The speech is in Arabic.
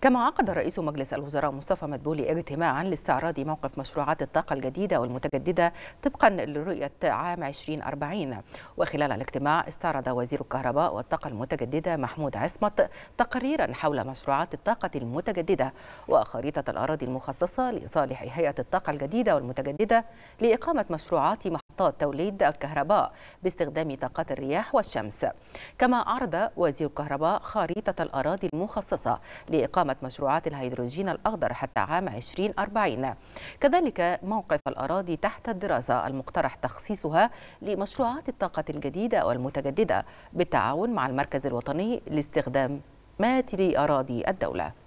كما عقد رئيس مجلس الوزراء مصطفى مدبولي اجتماعا لاستعراض موقف مشروعات الطاقة الجديدة والمتجددة طبقا لرؤية عام 2040 وخلال الاجتماع استعرض وزير الكهرباء والطاقة المتجددة محمود عصمت تقريرا حول مشروعات الطاقة المتجددة وخريطة الأراضي المخصصة لصالح هيئة الطاقة الجديدة والمتجددة لإقامة مشروعات محطات توليد الكهرباء باستخدام طاقات الرياح والشمس كما أعرض وزير الكهرباء خريطة الأراضي المخصصة لإقامة مشروعات الهيدروجين الأخضر حتى عام 2040 كذلك موقف الأراضي تحت الدراسة المقترح تخصيصها لمشروعات الطاقة الجديدة والمتجددة بالتعاون مع المركز الوطني لاستخدام مات لأراضي الدولة